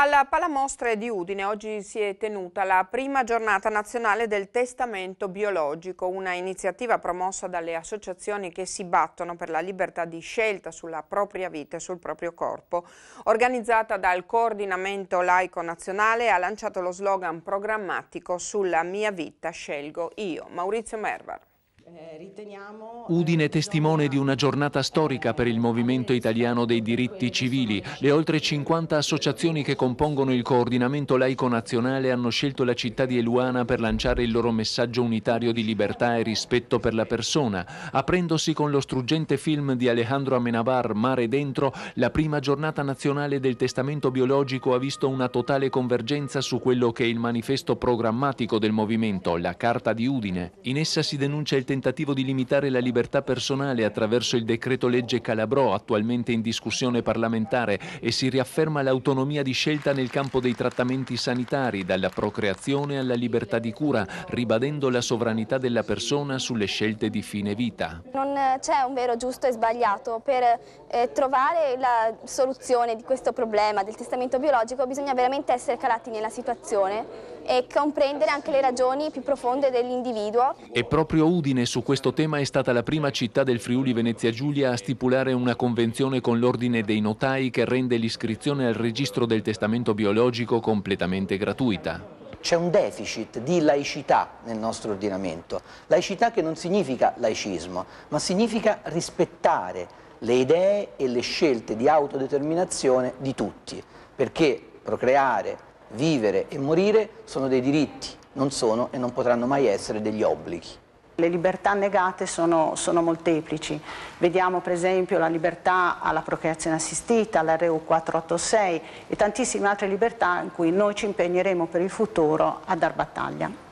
Alla Palamostre di Udine oggi si è tenuta la prima giornata nazionale del testamento biologico, una iniziativa promossa dalle associazioni che si battono per la libertà di scelta sulla propria vita e sul proprio corpo. Organizzata dal Coordinamento Laico Nazionale ha lanciato lo slogan programmatico Sulla mia vita scelgo io. Maurizio Mervar. Eh, eh, Udine testimone di una giornata storica per il movimento italiano dei diritti civili. Le oltre 50 associazioni che compongono il coordinamento laico nazionale hanno scelto la città di Eluana per lanciare il loro messaggio unitario di libertà e rispetto per la persona, aprendosi con lo struggente film di Alejandro Amenabar, Mare Dentro, la prima giornata nazionale del testamento biologico ha visto una totale convergenza su quello che è il manifesto programmatico del movimento, la Carta di Udine. In essa si denuncia il tentativo tentativo di limitare la libertà personale attraverso il decreto legge Calabrò attualmente in discussione parlamentare e si riafferma l'autonomia di scelta nel campo dei trattamenti sanitari, dalla procreazione alla libertà di cura, ribadendo la sovranità della persona sulle scelte di fine vita. Non c'è un vero giusto e sbagliato, per eh, trovare la soluzione di questo problema del testamento biologico bisogna veramente essere calati nella situazione e comprendere anche le ragioni più profonde dell'individuo. E proprio Udine su questo tema è stata la prima città del Friuli Venezia Giulia a stipulare una convenzione con l'Ordine dei Notai che rende l'iscrizione al registro del testamento biologico completamente gratuita c'è un deficit di laicità nel nostro ordinamento. Laicità che non significa laicismo, ma significa rispettare le idee e le scelte di autodeterminazione di tutti, perché procreare, vivere e morire sono dei diritti, non sono e non potranno mai essere degli obblighi. Le libertà negate sono, sono, molteplici, vediamo per esempio la libertà alla procreazione assistita, l'RU 486 e tantissime altre libertà in cui noi ci impegneremo per il futuro a dar battaglia.